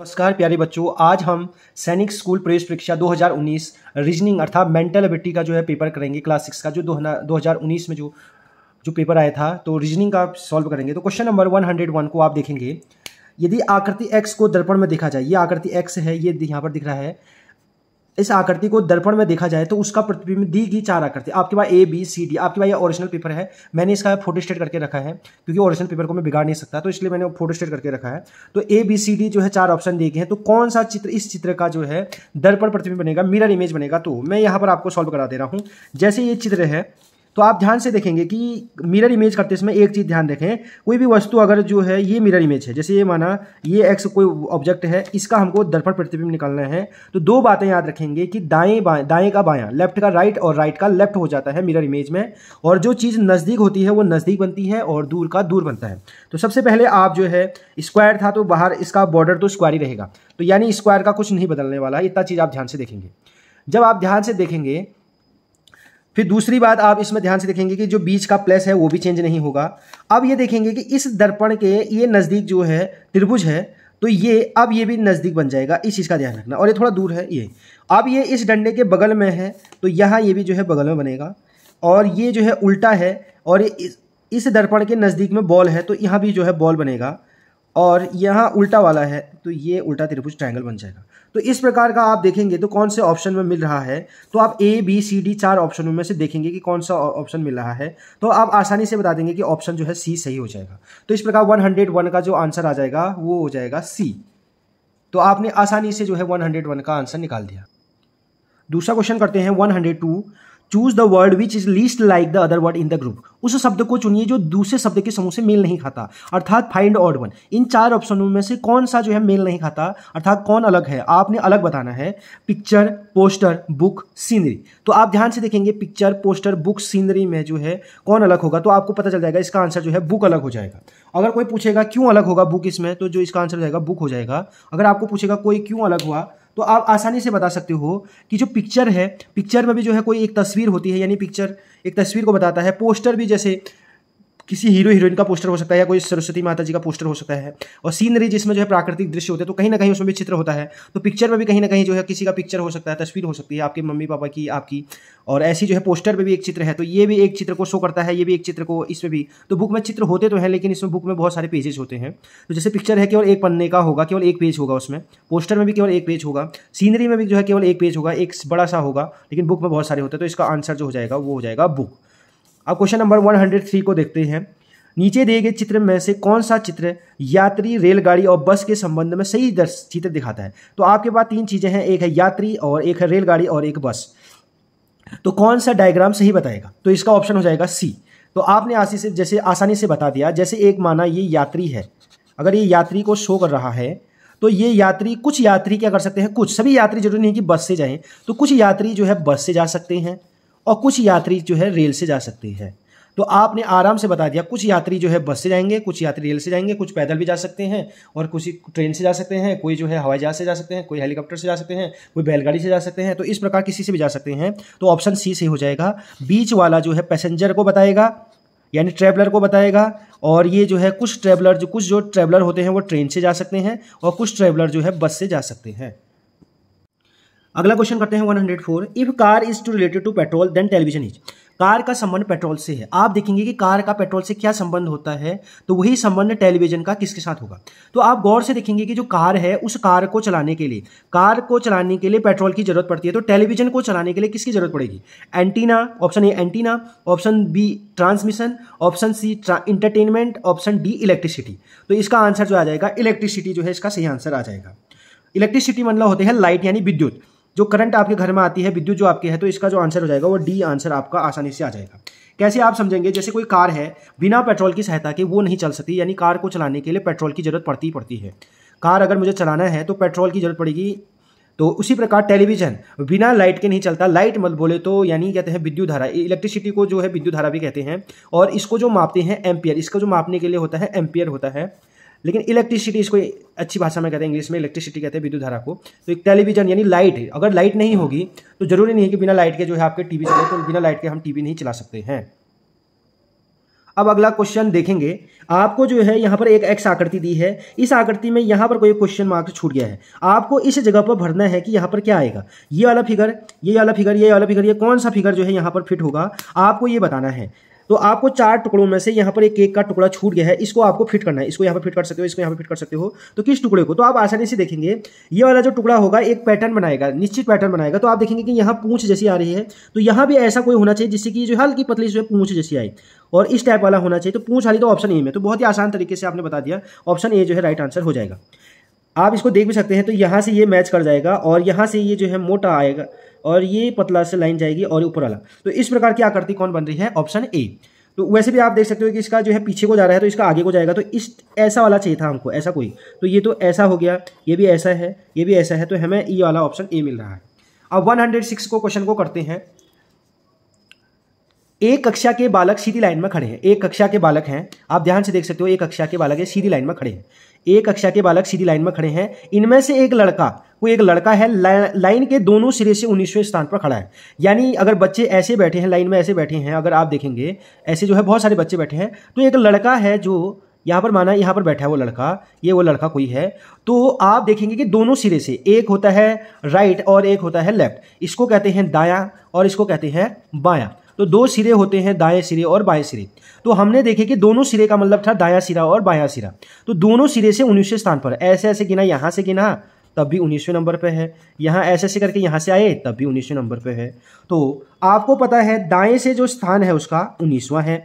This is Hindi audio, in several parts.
नमस्कार प्यारे बच्चों आज हम सैनिक स्कूल प्रवेश परीक्षा 2019 रीजनिंग अर्थात मेंटल एबिलिटी का जो है पेपर करेंगे क्लास सिक्स का जो दो उन्नीस में जो जो पेपर आया था तो रीजनिंग का सॉल्व करेंगे तो क्वेश्चन नंबर 101 को आप देखेंगे यदि आकृति एक्स को दर्पण में देखा जाए ये आकृति एक्स है ये यहाँ पर दिख रहा है इस आकृति को दर्पण में देखा जाए तो उसका प्रतिबिंब दी गई चार आकृति आपके पास ए बी सी डी आपके पास ये ओरिजिनल पेपर है मैंने इसका फोटो स्टेट करके रखा है क्योंकि ओरिजिनल पेपर को मैं बिगाड़ नहीं सकता तो इसलिए मैंने फोटो स्टेट करके रखा है तो ए बी सी डी जो है चार ऑप्शन दिए गए हैं तो कौन सा चित्र इस चित्र का जो है दर्पण प्रतिबिंब बनेगा मिरर इमेज बनेगा तो मैं यहाँ पर आपको सॉल्व करा दे रहा हूँ जैसे ये चित्र है तो आप ध्यान से देखेंगे कि मिरर इमेज करते समय एक चीज़ ध्यान रखें कोई भी वस्तु अगर जो है ये मिरर इमेज है जैसे ये माना ये एक्स कोई ऑब्जेक्ट है इसका हमको दर्पण प्रतिबिंब निकालना है तो दो बातें याद रखेंगे कि दाएं बाएं दाएं का बायां लेफ्ट का राइट और राइट का लेफ्ट हो जाता है मिरर इमेज में और जो चीज़ नज़दीक होती है वो नज़दीक बनती है और दूर का दूर बनता है तो सबसे पहले आप जो है स्क्वायर था तो बाहर इसका बॉर्डर तो स्क्वायर ही रहेगा तो यानी स्क्वायर का कुछ नहीं बदलने वाला है इतना चीज़ आप ध्यान से देखेंगे जब आप ध्यान से देखेंगे फिर दूसरी बात आप इसमें ध्यान से देखेंगे कि जो बीच का प्लस है वो भी चेंज नहीं होगा अब ये देखेंगे कि इस दर्पण के ये नज़दीक जो है त्रिभुज है तो ये अब ये भी नज़दीक बन जाएगा इस चीज़ का ध्यान रखना और ये थोड़ा दूर है ये अब ये इस डंडे के बगल में है तो यहाँ ये भी जो है बगल में बनेगा और ये जो है उल्टा है और ये इस दर्पण के नज़दीक में बॉल है तो यहाँ भी जो है बॉल बनेगा और यहाँ उल्टा वाला है तो ये उल्टा त्रिभुज ट्रायंगल बन जाएगा तो इस प्रकार का आप देखेंगे तो कौन से ऑप्शन में मिल रहा है तो आप ए बी सी डी चार ऑप्शनों में से देखेंगे कि कौन सा ऑप्शन मिल रहा है तो आप आसानी से बता देंगे कि ऑप्शन जो है सी सही हो जाएगा तो इस प्रकार 101 का जो आंसर आ जाएगा वो हो जाएगा सी तो आपने आसानी से जो है 101 का आंसर निकाल दिया दूसरा क्वेश्चन करते हैं 102 choose the word which is least like the other word in the group उस शब्द को चुनिए जो दूसरे शब्द के समूह से मेल नहीं खाता अर्थात फाइंड ऑड वन इन चार ऑप्शनों में से कौन सा जो है मेल नहीं खाता अर्थात कौन अलग है आपने अलग बताना है पिक्चर पोस्टर बुक सीनरी तो आप ध्यान से देखेंगे पिक्चर पोस्टर बुक सीनरी में जो है कौन अलग होगा तो आपको पता चल जाएगा इसका आंसर जो है बुक अलग हो जाएगा अगर कोई पूछेगा क्यों अलग होगा बुक इसमें तो जो इसका आंसर जाएगा बुक हो जाएगा अगर आपको पूछेगा कोई क्यों अलग हुआ तो आप आसानी से बता सकते हो कि जो पिक्चर है पिक्चर में भी जो है कोई एक तस्वीर होती है यानी पिक्चर एक तस्वीर को बताता है पोस्टर भी जैसे किसी हीरो हीरोइन का पोस्टर हो सकता है या कोई सरस्वती माता जी का पोस्टर हो सकता है और सीनरी जिसमें जो है प्राकृतिक दृश्य होते हैं तो कहीं ना कहीं उसमें भी चित्र होता है तो पिक्चर में भी कहीं ना कहीं जो है किसी का पिक्चर हो सकता है तस्वीर हो सकती है आपके मम्मी पापा की आपकी और ऐसी जो है पोस्टर में भी एक चित्र है तो ये भी एक चित्र को शो करता है ये भी एक चित्र को इसमें भी तो बुक में चित्र होते तो हैं लेकिन इसमें बुक में बहुत सारे पेजेस होते हैं तो जैसे पिक्चर है केवल एक पन्ने का होगा केवल एक पेज होगा उसमें पोस्टर में भी केवल एक पेज होगा सीनरी में भी जो है केवल एक पेज होगा एक बड़ा सा होगा लेकिन बुक में बहुत सारे होते हैं तो इसका आंसर जो हो जाएगा वो हो जाएगा बुक अब क्वेश्चन नंबर 103 को देखते हैं नीचे दिए गए चित्र में से कौन सा चित्र यात्री रेलगाड़ी और बस के संबंध में सही चित्र दिखाता है तो आपके पास तीन चीज़ें हैं एक है यात्री और एक है रेलगाड़ी और एक बस तो कौन सा डायग्राम सही बताएगा तो इसका ऑप्शन हो जाएगा सी तो आपने आसी से जैसे आसानी से बता दिया जैसे एक माना ये यात्री है अगर ये यात्री को शो कर रहा है तो ये यात्री कुछ यात्री क्या कर सकते हैं कुछ सभी यात्री जरूरी नहीं कि बस से जाएं तो कुछ यात्री जो है बस से जा सकते हैं और कुछ यात्री जो है रेल से जा सकते हैं तो आपने आराम से बता दिया कुछ यात्री जो है बस से जाएंगे कुछ यात्री रेल से जाएंगे कुछ पैदल भी जा सकते हैं और कुछ ट्रेन से जा सकते हैं कोई जो है हवाई जहाज से जा सकते हैं कोई हेलीकॉप्टर से जा सकते हैं कोई बैलगाड़ी से जा सकते हैं तो इस प्रकार किसी से भी जा सकते हैं तो ऑप्शन सी से हो जाएगा बीच वाला जो है पैसेंजर को बताएगा यानी ट्रैवलर को बताएगा और ये जो है कुछ ट्रैवलर जो कुछ जो ट्रैवलर होते हैं वो ट्रेन से जा सकते हैं और कुछ ट्रैवलर जो है बस से जा सकते हैं अगला क्वेश्चन करते हैं 104 if car is to related to petrol then television is car का संबंध पेट्रोल से है आप देखेंगे कि कार का पेट्रोल से क्या संबंध होता है तो वही संबंध टेलीविजन का किसके साथ होगा तो आप गौर से देखेंगे कि जो कार है उस कार को चलाने के लिए कार को चलाने के लिए पेट्रोल की जरूरत पड़ती है तो टेलीविजन को चलाने के लिए किसकी जरूरत पड़ेगी antenna option A antenna option B transmission option C entertainment option D electricity तो इसका आंसर जो आ जाएगा इलेक्ट्रिसिटी जो है इसका सही आंसर आ जाएगा इलेक्ट्रिसिटी मतलब होते हैं लाइट यानी विद्युत जो करंट आपके घर में आती है विद्युत जो आपकी है तो इसका जो आंसर हो जाएगा वो डी आंसर आपका आसानी से आ जाएगा कैसे आप समझेंगे जैसे कोई कार है बिना पेट्रोल की सहायता के वो नहीं चल सकती यानी कार को चलाने के लिए पेट्रोल की जरूरत पड़ती ही पड़ती है कार अगर मुझे चलाना है तो पेट्रोल की जरूरत पड़ेगी तो उसी प्रकार टेलीविजन बिना लाइट के नहीं चलता लाइट मत बोले तो यानी कहते हैं विद्युत धारा इलेक्ट्रिसिटी को जो है विद्युत धारा भी कहते हैं और इसको जो मापते हैं एम्पियर इसको जो मापने के लिए होता है एम्पियर होता है लेकिन इलेक्ट्रिसिटी इसको अच्छी भाषा में कहते हैं इंग्लिश में इलेक्ट्रिसिटी कहते हैं विद्युत धारा को तो एक टेलीविजन यानी लाइट अगर लाइट नहीं होगी तो जरूरी नहीं है कि बिना लाइट के जो है आपके टीवी चले तो बिना लाइट के हम टीवी नहीं चला सकते हैं अब अगला क्वेश्चन देखेंगे आपको जो है यहाँ पर एक एक्स आकृति दी है इस आकृति में यहाँ पर कोई क्वेश्चन मार्क्स छूट गया है आपको इस जगह पर भरना है कि यहाँ पर क्या आएगा ये वाला फिगर ये वाला फिगर ये वाला फिगर ये कौन सा फिगर जो है यहाँ पर फिट होगा आपको ये बताना है तो आपको चार टुकड़ों में से यहाँ पर एक केक का टुकड़ा छूट गया है इसको आपको फिट करना है इसको यहाँ पर फिट कर सकते हो इसको यहाँ पर फिट कर सकते हो तो किस टुकड़े को तो आप आसानी से देखेंगे ये वाला जो टुकड़ा होगा एक पैटर्न बनाएगा निश्चित पैटर्न बनाएगा तो आप देखेंगे कि यहाँ पूछ जैसी आ रही है तो यहाँ भी ऐसा कोई होना चाहिए जिससे कि जो हल्की पतली जो है पूछ जैसी आई और इस टाइप वाला होना चाहिए तो पूछ वाली तो ऑप्शन ए में तो बहुत ही आसान तरीके से आपने बता दिया ऑप्शन ए जो है राइट आंसर हो जाएगा आप इसको देख भी सकते हैं तो यहाँ से ये मैच कर जाएगा और यहाँ से ये जो है मोटा आएगा और ये पतला से लाइन जाएगी और ऊपर वाला तो इस प्रकार की आकृति कौन बन रही है ऑप्शन ए तो वैसे भी आप देख सकते हो कि इसका जो है पीछे को जा रहा है तो इसका आगे को जाएगा तो इस ऐसा वाला चाहिए था हमको ऐसा कोई तो ये तो ऐसा हो गया ये भी ऐसा है ये भी ऐसा है तो हमें ये वाला ऑप्शन ए मिल रहा है अब 106 को क्वेश्चन को करते हैं एक कक्षा के बालक सीधी लाइन में खड़े हैं एक कक्षा के बालक हैं आप ध्यान से देख सकते हो एक कक्षा के बालक है सीधी लाइन में खड़े हैं एक कक्षा के बालक सीधी लाइन में खड़े हैं इनमें से एक लड़का कोई एक लड़का है लाइन के दोनों सिरे से उन्नीसवें स्थान पर खड़ा है यानी अगर बच्चे ऐसे बैठे हैं लाइन में ऐसे बैठे हैं अगर आप देखेंगे ऐसे जो है बहुत सारे बच्चे बैठे हैं तो एक लड़का है जो यहाँ पर माना यहाँ पर बैठा है वो लड़का ये वो लड़का कोई है तो आप देखेंगे कि दोनों सिरे से एक होता है राइट और एक होता है लेफ्ट इसको कहते हैं दाया और इसको कहते हैं बायां तो दो सिरे होते हैं दाएं सिरे और बाएं सिरे तो हमने देखे कि दोनों सिरे का मतलब था दाया सिरा और बाया सिरा तो दोनों सिरे से उन्नीसवें स्थान पर ऐसे ऐसे गिना यहाँ से गिना तब भी उन्नीसवें नंबर पे है यहाँ ऐसे ऐसे करके यहाँ से आए तब भी उन्नीसवें नंबर पे है तो आपको पता है दाएं से जो स्थान है उसका उन्नीसवां है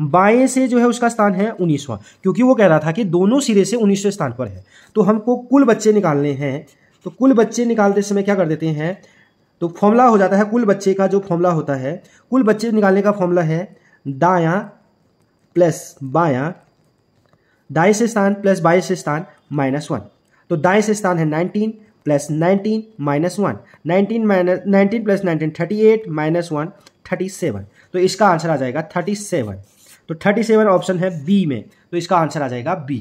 बाएं से जो है उसका स्थान है उन्नीसवां क्योंकि वो कह रहा था कि दोनों सिरे से उन्नीसवें स्थान पर है तो हमको कुल बच्चे निकालने हैं तो कुल बच्चे निकालते समय क्या कर देते हैं तो फॉर्मूला हो जाता है कुल बच्चे का जो फॉर्मूला होता है कुल बच्चे निकालने का फॉर्मूला है दाया प्लस बाया दाएं से स्थान प्लस बाएं से स्थान माइनस वन तो दाएं से स्थान है nineteen plus nineteen minus one nineteen minus nineteen plus nineteen thirty eight minus one thirty seven तो इसका आंसर आ जाएगा थर्टी सेवन तो थर्टी सेवन ऑप्शन है बी में तो इसका आंसर आ जाएगा बी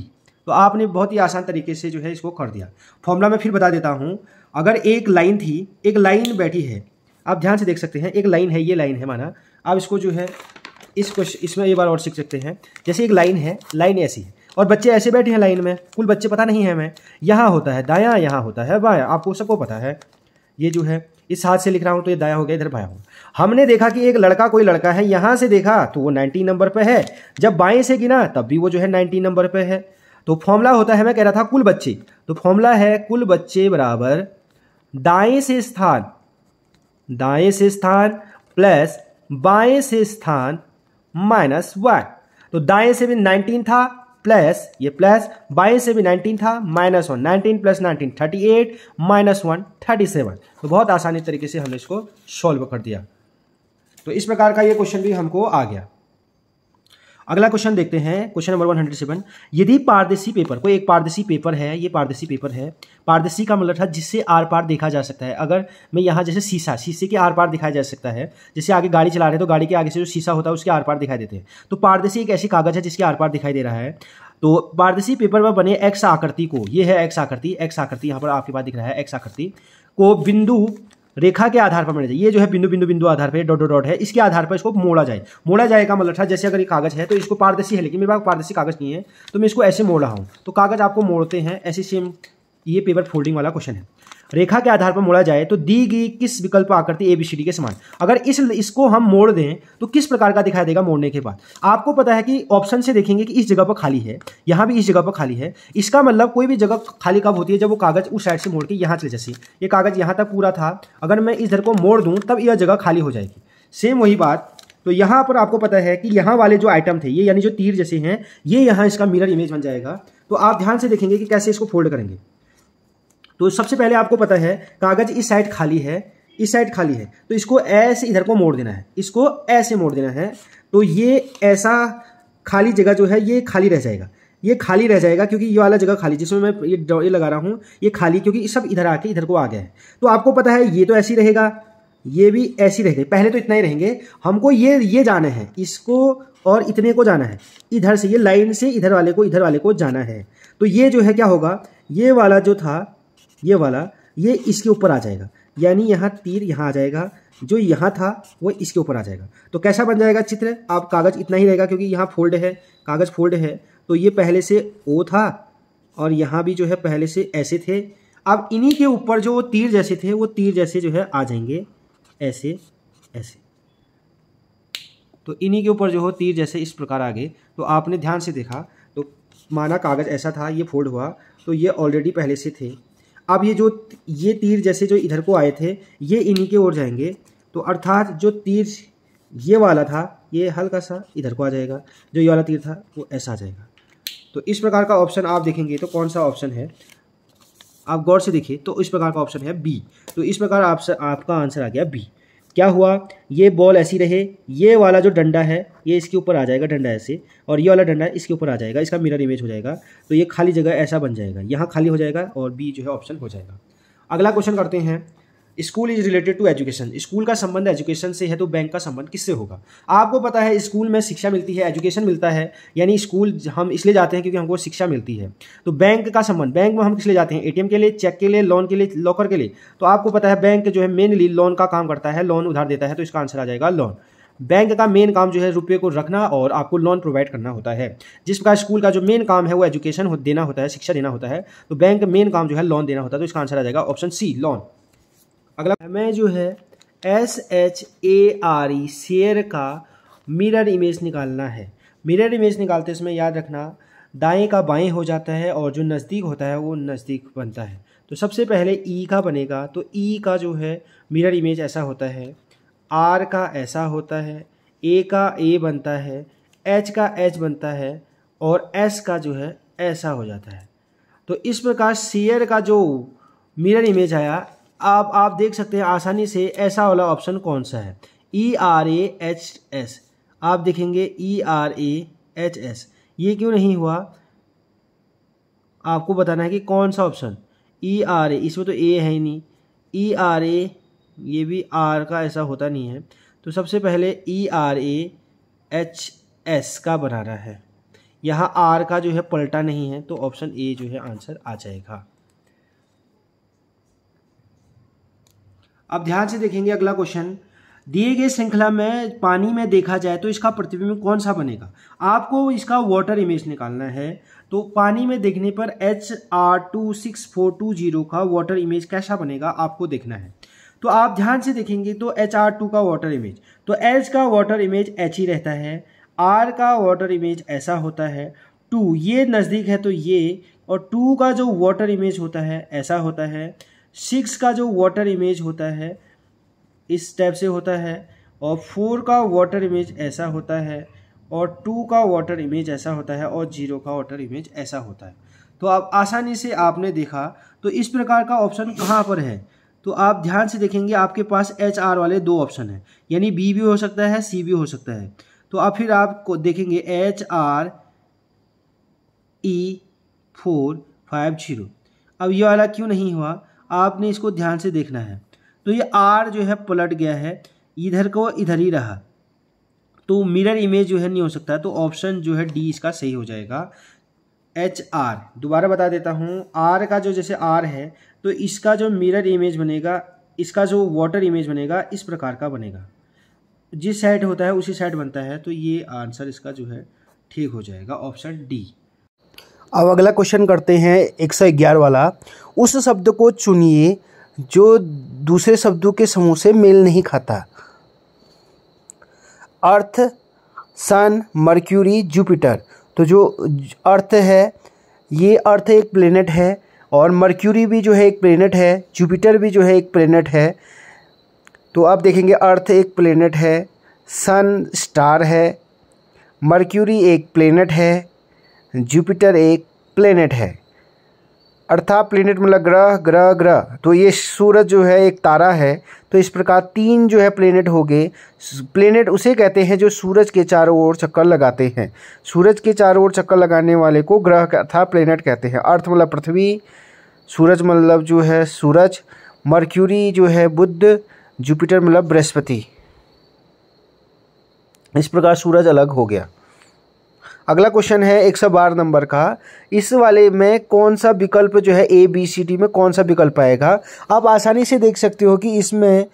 तो आपने बहुत ही आसान तरीके से जो है इसको कर दिया फॉर्मूला में फिर बता देता हूँ अगर एक लाइन थी एक लाइन बैठी है आप ध्यान से देख सकते हैं एक लाइन है ये लाइन है माना आप इसको जो है इस क्वेश्चन इसमें एक बार और सीख सकते हैं जैसे एक लाइन है लाइन ऐसी है और बच्चे ऐसे बैठे हैं लाइन में कुल बच्चे पता नहीं है मैं यहाँ होता है दाया यहाँ होता है बाया आपको सबको पता है ये जो है इस हाथ से लिख रहा हूँ तो ये दाया हो गया इधर बाया हो हमने देखा कि एक लड़का कोई लड़का है यहाँ से देखा तो वो नाइनटीन नंबर पर है जब बाएँ से गिना तब भी वो जो है नाइनटीन नंबर पर है तो फॉर्मूला होता है मैं कह रहा था कुल बच्चे तो फॉर्मूला है कुल बच्चे बराबर दाएं से स्थान दाएं से स्थान प्लस बाएं से स्थान माइनस वाई तो दाएं से भी 19 था प्लस ये प्लस बाईस से भी नाइनटीन था minus one nineteen plus nineteen thirty eight minus one thirty seven तो बहुत आसानी तरीके से हमने इसको सॉल्व कर दिया तो इस प्रकार का ये क्वेश्चन भी हमको आ गया अगला क्वेश्चन देखते हैं question number one hundred seven यदि पारदेशी पेपर कोई एक पारदर्शी पेपर है ये पारदर्शी पेपर है पारदर्शी का मतलब था जिससे आर पार देखा जा सकता है अगर मैं यहाँ जैसे शीशा शीशे के आर पार दिखाया जा सकता है जैसे आगे गाड़ी चला रहे हैं तो गाड़ी के आगे से जो शीशा होता है उसके आर पार दिखाई देते हैं तो पारदर्शी एक ऐसी कागज है जिसके आर पार दिखाई दे रहा है तो पारदर्शी पेपर में बने एक्स आकृति को ये है एक्स आकृति एक्स आकृति यहाँ पर आपके पास दिख रहा है एक्स आकृति को बिंदु रेखा के आधार पर बनाया जाए ये जो है बिंदु बिंदु बिंदु आधार पर डॉट डॉट है इसके आधार पर इसको मोड़ा जाए मोड़ा जाएगा मतलब था जैसे अगर ये कागज है तो इसको पारदर्शी है लेकिन मेरे पास पारदर्शी कागज नहीं है तो मैं इसको ऐसे मोड़ रहा हूँ तो कागज आपको मोड़ते हैं ऐसे सेम ये पेपर फोल्डिंग वाला क्वेश्चन है रेखा के आधार पर मोड़ा जाए तो दी गई किस विकल्प आकृति ए बी सी डी के समान अगर इस इसको हम मोड़ दें तो किस प्रकार का दिखाई देगा मोड़ने के बाद आपको पता है कि ऑप्शन से देखेंगे कि इस जगह पर खाली है यहाँ भी इस जगह पर खाली है इसका मतलब कोई भी जगह खाली कब होती है जब वो कागज उस साइड से मोड़ के यहाँ चले जैसे ये कागज यहाँ तक पूरा था अगर मैं इस को मोड़ दूँ तब यह जगह खाली हो जाएगी सेम वही बात तो यहाँ पर आपको पता है कि यहाँ वाले जो आइटम थे ये यानी जो तीर जैसे हैं ये यहाँ इसका मिरर इमेज बन जाएगा तो आप ध्यान से देखेंगे कि कैसे इसको फोल्ड करेंगे तो सबसे पहले आपको पता है कागज इस साइड खाली है इस साइड खाली है तो इसको ऐसे इधर को मोड़ देना है इसको ऐसे मोड़ देना है तो ये ऐसा खाली जगह जो है ये खाली रह जाएगा ये खाली रह जाएगा क्योंकि ये वाला जगह खाली जिसमें मैं ये ये लगा रहा हूँ ये खाली क्योंकि सब इधर आके इधर को आ गया है तो आपको पता है ये तो ऐसे ही रहेगा ये भी ऐसे ही रहेगा पहले तो इतना ही रहेंगे हमको ये ये जाना है इसको और इतने को जाना है इधर से ये लाइन से इधर वाले को इधर वाले को जाना है तो ये जो है क्या होगा ये वाला जो था ये वाला ये इसके ऊपर आ जाएगा यानी यहाँ तीर यहाँ आ जाएगा जो यहाँ था वो इसके ऊपर आ जाएगा तो कैसा बन जाएगा चित्र आप कागज़ इतना ही रहेगा क्योंकि यहाँ फोल्ड है कागज़ फोल्ड है तो ये पहले से ओ था और यहाँ भी जो है पहले से ऐसे थे अब इन्हीं के ऊपर जो वो तीर जैसे थे वो तीर जैसे जो है आ जाएंगे ऐसे ऐसे तो इन्हीं के ऊपर जो हो तीर जैसे इस प्रकार आ गए तो आपने ध्यान से देखा तो माना कागज़ ऐसा था ये फोल्ड हुआ तो ये ऑलरेडी पहले से थे अब ये जो ये तीर जैसे जो इधर को आए थे ये इन्हीं के ओर जाएंगे तो अर्थात जो तीर ये वाला था ये हल्का सा इधर को आ जाएगा जो ये वाला तीर था वो ऐसा आ जाएगा तो इस प्रकार का ऑप्शन आप देखेंगे तो कौन सा ऑप्शन है आप गौर से देखिए तो इस प्रकार का ऑप्शन है बी तो इस प्रकार आपसे आपका आंसर आ गया बी क्या हुआ ये बॉल ऐसी रहे ये वाला जो डंडा है ये इसके ऊपर आ जाएगा डंडा ऐसे और ये वाला डंडा इसके ऊपर आ जाएगा इसका मिरर इमेज हो जाएगा तो ये खाली जगह ऐसा बन जाएगा यहाँ खाली हो जाएगा और बी जो है ऑप्शन हो जाएगा अगला क्वेश्चन करते हैं school is related to education school का संबंध एजुकेशन से है तो बैंक का संबंध किससे होगा आपको पता है स्कूल में शिक्षा मिलती है एजुकेशन मिलता है यानी स्कूल हम इसलिए जाते हैं क्योंकि हमको शिक्षा मिलती है तो बैंक का संबंध बैंक में हम किस लिए जाते हैं ए के लिए चेक के लिए लोन के लिए लॉकर के लिए तो आपको पता है बैंक जो है मेनली लोन का काम करता है लोन उधार देता है तो इसका आंसर आ जाएगा लोन बैंक का मेन काम जो है रुपये को रखना और आपको लोन प्रोवाइड करना होता है जिस प्रकार स्कूल का जो मेन काम है वो एजुकेशन देना होता है शिक्षा देना होता है तो बैंक मेन काम जो है लोन देना होता है तो इसका आंसर आ जाएगा ऑप्शन सी लोन अगला हमें जो है S H A R E share का मिरर इमेज निकालना है मिरर इमेज निकालते समय याद रखना दाएं का बाएं हो जाता है और जो नज़दीक होता है वो नज़दीक बनता है तो सबसे पहले ई e का बनेगा तो ई e का जो है मिरर इमेज ऐसा होता है आर का ऐसा होता है ए का ए बनता है एच का एच बनता है और एस का जो है ऐसा हो जाता है तो इस प्रकार शेयर का जो मिरर इमेज आया आप आप देख सकते हैं आसानी से ऐसा वाला ऑप्शन कौन सा है E R A H S आप देखेंगे E R A H S ये क्यों नहीं हुआ आपको बताना है कि कौन सा ऑप्शन ई आर ए इसमें तो ए है ही नहीं ई आर ए ये भी आर का ऐसा होता नहीं है तो सबसे पहले E R A H S का बनाना है यहाँ आर का जो है पलटा नहीं है तो ऑप्शन ए जो है आंसर आ जाएगा अब ध्यान से देखेंगे अगला क्वेश्चन दिए गए श्रृंखला में पानी में देखा जाए तो इसका प्रतिबिंब कौन सा बनेगा आपको इसका वाटर इमेज निकालना है तो पानी में देखने पर H R two six four two zero का वाटर इमेज कैसा बनेगा आपको देखना है तो आप ध्यान से देखेंगे तो एच आर टू का वाटर इमेज तो एच का वाटर इमेज एच ही रहता है आर का वाटर इमेज ऐसा होता है टू ये नज़दीक है तो ये और टू का जो वाटर इमेज होता है ऐसा होता है सिक्स का जो वाटर इमेज होता है इस टाइप से होता है और फोर का वाटर इमेज ऐसा होता है और टू का वाटर इमेज ऐसा होता है और जीरो का वाटर इमेज ऐसा होता है तो आप आसानी से आपने देखा तो इस प्रकार का ऑप्शन कहाँ पर है तो आप ध्यान से देखेंगे आपके पास एच आर वाले दो ऑप्शन हैं यानी बी भी हो सकता है सी भी हो सकता है तो आप फिर आप देखेंगे H R E four five zero अब ये वाला क्यों नहीं हुआ आपने इसको ध्यान से देखना है तो ये आर जो है पलट गया है इधर को इधर ही रहा तो मिरर इमेज जो है नहीं हो सकता तो ऑप्शन जो है डी इसका सही हो जाएगा एच आर दोबारा बता देता हूँ आर का जो जैसे आर है तो इसका जो मिरर इमेज बनेगा इसका जो वाटर इमेज बनेगा इस प्रकार का बनेगा जिस साइड होता है उसी साइड बनता है तो ये आंसर इसका जो है ठीक हो जाएगा ऑप्शन डी अब अगला क्वेश्चन करते हैं एक सौ ग्यारह वाला उस शब्द को चुनिए जो दूसरे शब्दों के समूह से मेल नहीं खाता अर्थ सन मर्क्यूरी जुपिटर तो जो अर्थ है ये अर्थ एक प्लेनेट है और मर्क्यूरी भी जो है एक प्लेनेट है जुपिटर भी जो है एक प्लेनेट है तो आप देखेंगे अर्थ एक प्लेनेट है सन स्टार है मर्क्यूरी एक प्लेनेट है जुपिटर एक प्लेनेट है अर्थात प्लेनेट मतलब ग्रह ग्रह ग्रह तो ये सूरज जो है एक तारा है तो इस प्रकार तीन जो है प्लेनेट हो गए प्लेनेट उसे कहते हैं जो सूरज के चारों ओर चक्कर लगाते हैं सूरज के चारों ओर चक्कर लगाने वाले को ग्रह अर्थात प्लेनेट कहते हैं अर्थ मतलब पृथ्वी सूरज मतलब जो है सूरज मर्क्यूरी जो है बुद्ध जुपिटर मतलब बृहस्पति इस प्रकार सूरज अलग हो गया अगला क्वेश्चन है एक सौ बारह नंबर का इस वाले में कौन सा विकल्प जो है ए बी सी डी में कौन सा विकल्प आएगा आप आसानी से देख सकते हो कि इसमें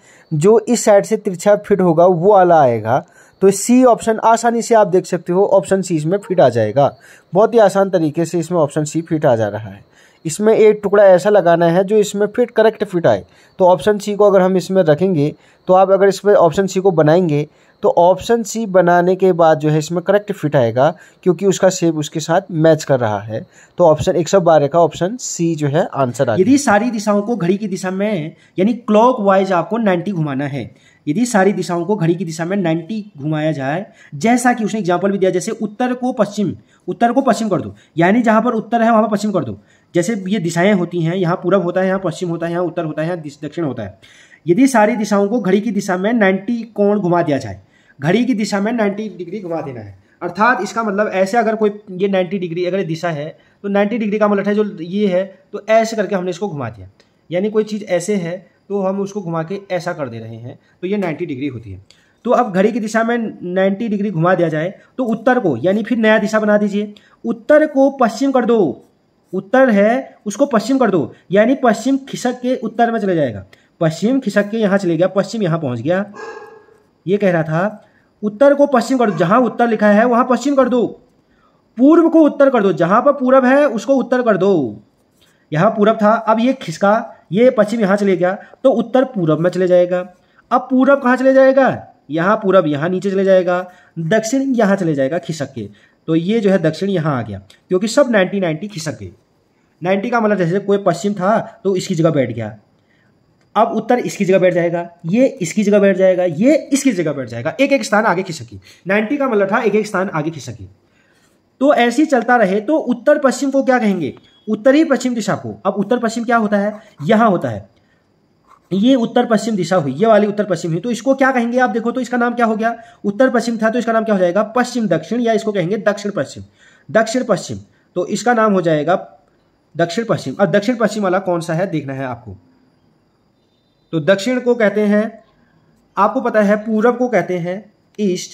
जो इस साइड से तिरछा फिट होगा वो वाला आएगा तो सी ऑप्शन आसानी से आप देख सकते हो ऑप्शन सी इसमें फिट आ जाएगा बहुत ही आसान तरीके से इसमें ऑप्शन सी फिट आ जा रहा है इसमें एक टुकड़ा ऐसा लगाना है जो इसमें फिट करेक्ट फिट आए तो ऑप्शन सी को अगर हम इसमें रखेंगे तो आप अगर इसमें ऑप्शन सी को बनाएंगे तो ऑप्शन सी बनाने के बाद जो है इसमें करेक्ट फिट आएगा क्योंकि उसका सेब उसके साथ मैच कर रहा है तो ऑप्शन एक का ऑप्शन सी जो है आंसर आ यदि सारी दिशाओं को घड़ी की दिशा में यानी क्लॉक वाइज आपको नाइन्टी घुमाना है यदि सारी दिशाओं को घड़ी की दिशा में 90 घुमाया जाए जैसा कि उसने एग्जाम्पल भी दिया जैसे उत्तर को पश्चिम उत्तर को पश्चिम कर दो यानी जहां पर उत्तर है वहां पर पश्चिम कर दो जैसे ये दिशाएं होती हैं यहां पूरब होता है यहाँ पश्चिम होता है यहाँ उत्तर होता है यहां दक्षिण होता है यदि सारी दिशाओं को घड़ी की दिशा में नाइन्टी कोण घुमा दिया जाए घड़ी की दिशा में नाइन्टी डिग्री घुमा देना है अर्थात इसका मतलब ऐसे अगर कोई ये 90 डिग्री अगर दिशा है तो 90 डिग्री का मतलब है जो ये है तो ऐसे करके हमने इसको घुमा दिया यानी कोई चीज़ ऐसे है तो हम उसको घुमा के ऐसा कर दे रहे हैं तो ये नाइन्टी डिग्री होती है तो अब घड़ी की दिशा में नाइन्टी डिग्री घुमा दिया जाए तो उत्तर को यानी फिर नया दिशा बना दीजिए उत्तर को पश्चिम कर दो उत्तर है उसको पश्चिम कर दो यानी पश्चिम खिसक के उत्तर में चले जाएगा पश्चिम खिसक के यहाँ चले गया पश्चिम यहाँ पहुँच गया ये कह रहा था उत्तर को पश्चिम कर दो जहां उत्तर लिखा है वहां पश्चिम कर दो पूर्व को उत्तर कर दो जहां पर पूरब है उसको उत्तर कर दो यहां पूरब था अब ये खिसका ये पश्चिम यहाँ चले गया तो उत्तर पूरब में चले जाएगा अब पूरब कहाँ चले जाएगा यहां पूरब यहाँ नीचे चले जाएगा दक्षिण यहां चले जाएगा खिसक के तो ये जो है दक्षिण यहाँ आ गया क्योंकि सब नाइन्टी नाइनटी खिसक गए नाइन्टी का मतलब जैसे कोई पश्चिम था तो इसकी जगह बैठ गया अब उत्तर इसकी जगह बैठ जाएगा ये इसकी जगह बैठ जाएगा ये इसकी जगह बैठ जाएगा एक एक स्थान आगे खिसकी नाइन्टी का मतलब था एक एक स्थान आगे खिसकी तो ऐसे ही चलता रहे तो उत्तर पश्चिम को क्या कहेंगे उत्तरी पश्चिम दिशा को अब उत्तर पश्चिम क्या होता है यहां होता है ये उत्तर पश्चिम दिशा हुई ये वाली उत्तर पश्चिम हुई तो इसको क्या कहेंगे आप देखो तो इसका नाम क्या हो गया उत्तर पश्चिम था तो इसका नाम क्या हो जाएगा पश्चिम दक्षिण या इसको कहेंगे दक्षिण पश्चिम दक्षिण पश्चिम तो इसका नाम हो जाएगा दक्षिण पश्चिम अब दक्षिण पश्चिम वाला कौन सा है देखना है आपको तो दक्षिण को कहते हैं आपको पता है पूरब को कहते हैं ईस्ट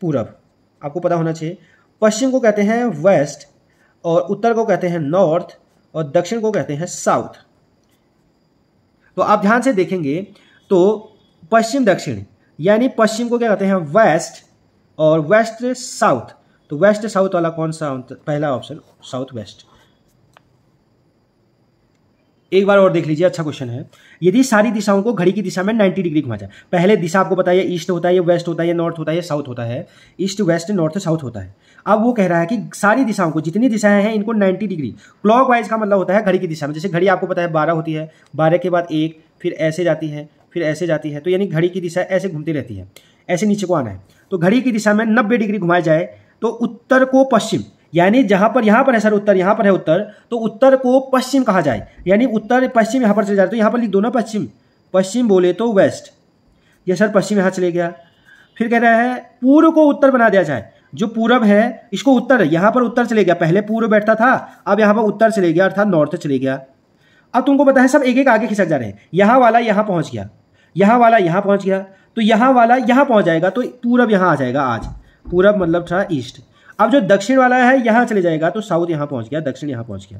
पूरब आपको पता होना चाहिए पश्चिम को कहते हैं वेस्ट और उत्तर को कहते हैं नॉर्थ और दक्षिण को कहते हैं साउथ तो आप ध्यान से देखेंगे तो पश्चिम दक्षिण यानी पश्चिम को क्या कहते हैं वेस्ट और वेस्ट साउथ तो वेस्ट साउथ वाला कौन सा पहला ऑप्शन साउथ वेस्ट एक बार और देख लीजिए अच्छा क्वेश्चन है यदि सारी दिशाओं को घड़ी की दिशा में 90 डिग्री घुमा जाए पहले दिशा आपको पता है ईस्ट होता है या वेस्ट होता है या नॉर्थ होता है ये साउथ होता है ईस्ट वेस्ट नॉर्थ साउथ होता है अब वो कह रहा है कि सारी दिशाओं को जितनी दिशाएं हैं इनको 90 डिग्री क्लॉक वाइज का मतलब होता है घड़ी की दिशा में जैसे घड़ी आपको पता है बारह होती है बारह के बाद एक फिर ऐसे जाती है फिर ऐसे जाती है तो यानी घड़ी की दिशा ऐसे घूमती रहती है ऐसे नीचे को आना है तो घड़ी की दिशा में नब्बे डिग्री घुमाया जाए तो उत्तर को पश्चिम यानी जहां पर यहां पर है सर उत्तर यहां पर है उत्तर तो उत्तर को पश्चिम कहा जाए यानी उत्तर पश्चिम यहां पर चले जाए तो यहां पर लिख दो ना पश्चिम पश्चिम बोले तो वेस्ट ये सर पश्चिम यहाँ चले गया फिर कह रहा है पूर्व को उत्तर बना दिया जाए जो पूरब है इसको उत्तर यहाँ पर उत्तर चले गया पहले पूर्व बैठता था अब यहाँ पर उत्तर चले गया अर्थात नॉर्थ चले गया अब तुमको पता है सब एक एक आगे खिसक जा रहे हैं यहाँ वाला यहाँ पहुँच गया यहाँ वाला यहाँ पहुँच गया तो यहाँ वाला यहाँ पहुँच जाएगा तो पूरब यहाँ आ जाएगा आज पूरब मतलब था ईस्ट अब जो दक्षिण वाला है यहां चले जाएगा तो साउथ यहां पहुंच गया दक्षिण यहां पहुंच गया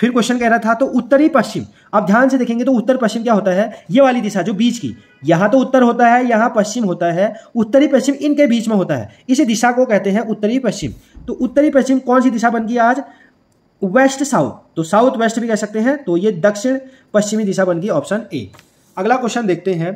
फिर क्वेश्चन कह रहा था तो उत्तरी पश्चिम अब ध्यान से देखेंगे तो उत्तर पश्चिम क्या होता है ये वाली दिशा जो बीच की यहां तो उत्तर होता है यहां पश्चिम होता है उत्तरी पश्चिम इनके बीच में होता है इसी दिशा को कहते हैं उत्तरी पश्चिम तो उत्तरी पश्चिम कौन सी दिशा बन गई आज वेस्ट साउथ तो साउथ वेस्ट भी कह सकते हैं तो ये दक्षिण पश्चिमी दिशा बन गई ऑप्शन ए अगला क्वेश्चन देखते हैं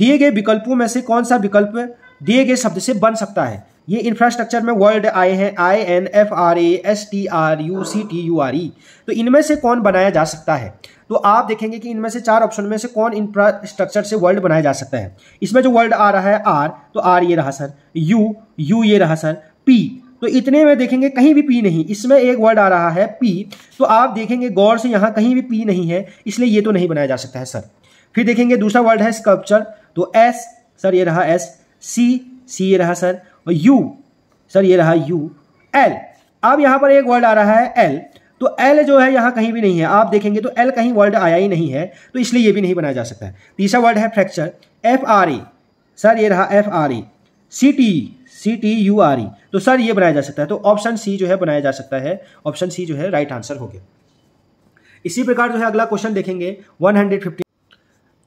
दिए गए विकल्पों में से कौन सा विकल्प दिए गए शब्द से बन सकता है ये इंफ्रास्ट्रक्चर में वर्ल्ड आए हैं I N F R A S T R U C T U R E तो इनमें से कौन बनाया जा सकता है तो आप देखेंगे कि इनमें से चार ऑप्शन में से कौन इंफ्रास्ट्रक्चर से वर्ल्ड बनाया जा सकता है इसमें जो वर्ल्ड आ रहा है आर तो आर ये रहा सर यू यू ये रहा सर पी तो इतने में देखेंगे कहीं भी पी नहीं इसमें एक वर्ड आ रहा है पी तो आप देखेंगे गौर से यहाँ कहीं भी पी नहीं है इसलिए ये तो नहीं बनाया जा सकता है सर फिर देखेंगे दूसरा वर्ड है स्कल्पचर तो एस सर ये रहा एस सी सी ये रहा सर यू सर ये रहा यू एल अब यहाँ पर एक वर्ड आ रहा है एल तो एल जो है यहाँ कहीं भी नहीं है आप देखेंगे तो एल कहीं वर्ड आया ही नहीं है तो इसलिए ये भी नहीं बनाया जा सकता है तीसरा वर्ड है fracture F R E sir ये रहा F R E C T C T U R E तो सर ये बनाया जा सकता है तो ऑप्शन सी जो है बनाया जा सकता है ऑप्शन सी जो है राइट आंसर हो गया इसी प्रकार जो है अगला क्वेश्चन देखेंगे वन हंड्रेड फिफ्टी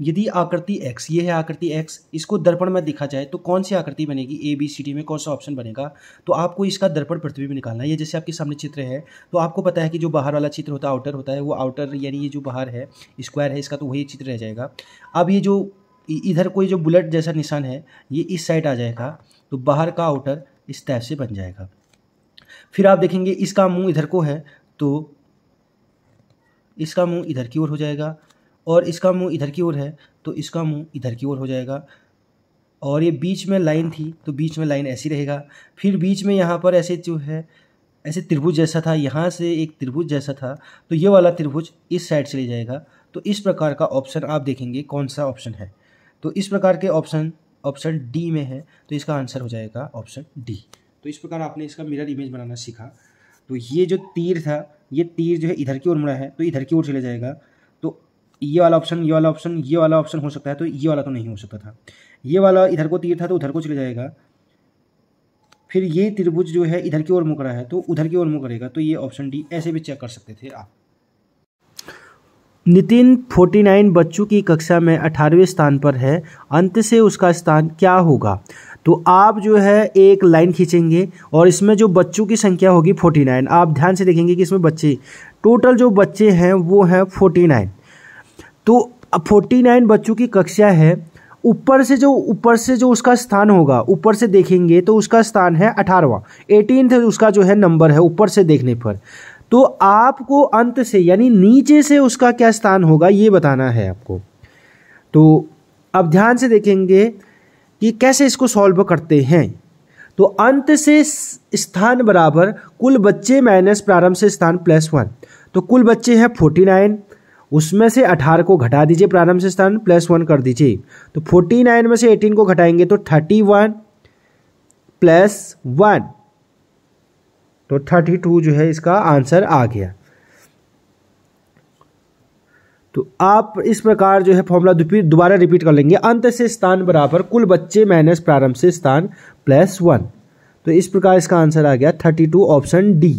यदि आकृति एक्स ये है आकृति एक्स इसको दर्पण में देखा जाए तो कौन सी आकृति बनेगी ए बी सी डी में कौन सा ऑप्शन बनेगा तो आपको इसका दर्पण प्रतिबिंब निकालना है ये जैसे आपके सामने चित्र है तो आपको पता है कि जो बाहर वाला चित्र होता है आउटर होता है वो आउटर यानी ये जो बाहर है स्क्वायर है इसका तो वही चित्र रह जाएगा अब ये जो इधर कोई जो बुलेट जैसा निशान है ये इस साइड आ जाएगा तो बाहर का आउटर इस टाइप से बन जाएगा फिर आप देखेंगे इसका मुंह इधर को है तो इसका मुंह इधर की ओर हो जाएगा और इसका मुंह इधर की ओर है तो इसका मुंह इधर की ओर हो जाएगा और ये बीच में लाइन थी तो बीच में लाइन ऐसी रहेगा फिर बीच में यहाँ पर ऐसे जो है ऐसे त्रिभुज जैसा था यहाँ से एक त्रिभुज जैसा था तो ये वाला त्रिभुज इस साइड चले जाएगा तो इस प्रकार का ऑप्शन आप देखेंगे कौन सा ऑप्शन है तो इस प्रकार के ऑप्शन ऑप्शन डी में है तो इसका आंसर हो जाएगा ऑप्शन डी तो इस प्रकार आपने इसका मिरर इमेज बनाना सीखा तो ये जो तीर था ये तीर जो है इधर की ओर मुड़ा है तो इधर की ओर चले जाएगा ये वाला ऑप्शन ये वाला ऑप्शन ये वाला ऑप्शन हो सकता है तो ये वाला तो नहीं हो सकता था ये वाला इधर को तीर था तो उधर को चले जाएगा फिर ये त्रिभुज जो है इधर की ओर मुँह रहा है तो उधर की ओर मुँह करेगा तो ये ऑप्शन डी ऐसे भी चेक कर सकते थे आप नितिन 49 बच्चों की कक्षा में 18वें स्थान पर है अंत से उसका स्थान क्या होगा तो आप जो है एक लाइन खींचेंगे और इसमें जो बच्चों की संख्या होगी 49 आप ध्यान से देखेंगे कि इसमें बच्चे टोटल जो बच्चे हैं वो हैं 49 तो फोर्टी नाइन बच्चों की कक्षा है ऊपर से जो ऊपर से जो उसका स्थान होगा ऊपर से देखेंगे तो उसका स्थान है अठारहवा एटीन उसका जो है नंबर है ऊपर से देखने पर तो आपको अंत से यानी नीचे से उसका क्या स्थान होगा ये बताना है आपको तो अब ध्यान से देखेंगे कि कैसे इसको सॉल्व करते हैं तो अंत से स्थान बराबर कुल बच्चे माइनस प्रारंभ से स्थान प्लस वन तो कुल बच्चे हैं फोर्टी नाइन उसमें से अठारह को घटा दीजिए प्रारंभ से स्थान प्लस वन कर दीजिए तो फोर्टी नाइन में से एटीन को घटाएंगे तो थर्टी वन प्लस वन तो थर्टी टू जो है इसका आंसर आ गया तो आप इस प्रकार जो है फॉर्मूला दोबारा रिपीट कर लेंगे अंत से स्थान बराबर कुल बच्चे माइनस प्रारंभ से स्थान प्लस वन तो इस प्रकार इसका आंसर आ गया थर्टी टू ऑप्शन डी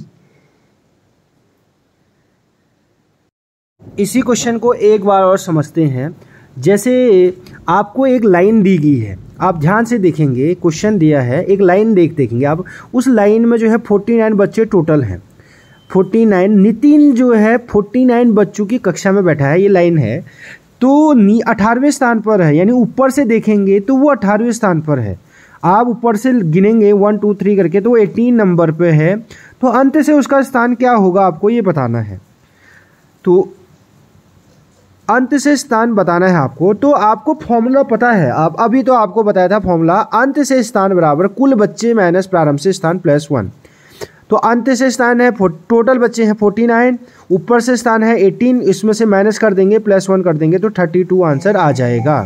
इसी क्वेश्चन को एक बार और समझते हैं जैसे आपको एक लाइन दी गई है आप ध्यान से देखेंगे क्वेश्चन दिया है एक लाइन देख देखेंगे आप उस लाइन में जो है फोर्टी नाइन बच्चे टोटल हैं फोर्टी नाइन नितिन जो है फोर्टी नाइन बच्चों की कक्षा में बैठा है ये लाइन है तो अठारहवें स्थान पर है यानी ऊपर से देखेंगे तो वो अठारहवें स्थान पर है आप ऊपर से गिनेंगे वन टू थ्री करके तो वो एटीन नंबर पे है तो अंत से उसका स्थान क्या होगा आपको ये बताना है तो अंत से स्थान बताना है आपको तो आपको फॉर्मूला पता है आप अभी तो आपको बताया था फॉर्मूला अंत से स्थान बराबर कुल बच्चे माइनस प्रारंभ से स्थान प्लस वन तो अंत से स्थान है टोटल बच्चे हैं फोर्टी नाइन ऊपर से स्थान है एटीन इसमें से माइनस कर देंगे प्लस वन कर देंगे तो थर्टी टू आंसर आ जाएगा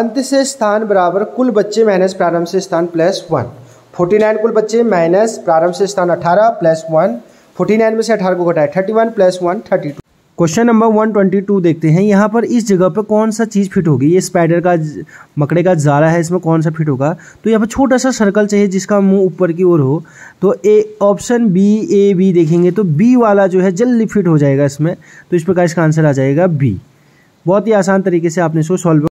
अंत से स्थान बराबर कुल बच्चे माइनस प्रारंभ से स्थान प्लस वन फोर्टी नाइन कुल बच्चे माइनस प्रारंभ से स्थान अठारह प्लस वन फोर्टी नाइन में से अठारह को घटाए thirty one plus one thirty two question number one twenty two देखते हैं यहाँ पर इस जगह पर कौन सा चीज़ फिट होगी ये स्पाइडर का मकड़े का जाला है इसमें कौन सा फिट होगा तो यहाँ पर छोटा सा सर्कल चाहिए जिसका मुंह ऊपर की ओर हो तो A option B A B देखेंगे तो बी वाला जो है जल्दी फिट हो जाएगा इसमें तो इस प्रकार इसका आंसर आ जाएगा बी बहुत ही आसान तरीके से आपने इसको सॉल्व